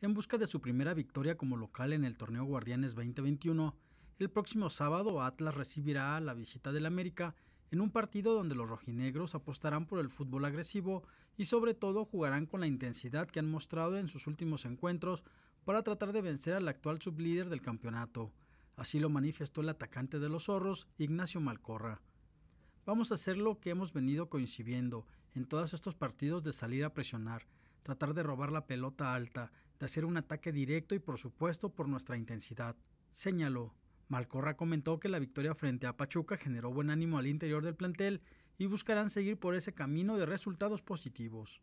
en busca de su primera victoria como local en el torneo Guardianes 2021. El próximo sábado Atlas recibirá la visita del América en un partido donde los rojinegros apostarán por el fútbol agresivo y sobre todo jugarán con la intensidad que han mostrado en sus últimos encuentros para tratar de vencer al actual sublíder del campeonato. Así lo manifestó el atacante de los zorros, Ignacio Malcorra. Vamos a hacer lo que hemos venido coincidiendo en todos estos partidos de salir a presionar, tratar de robar la pelota alta, de hacer un ataque directo y por supuesto por nuestra intensidad, señaló. Malcorra comentó que la victoria frente a Pachuca generó buen ánimo al interior del plantel y buscarán seguir por ese camino de resultados positivos.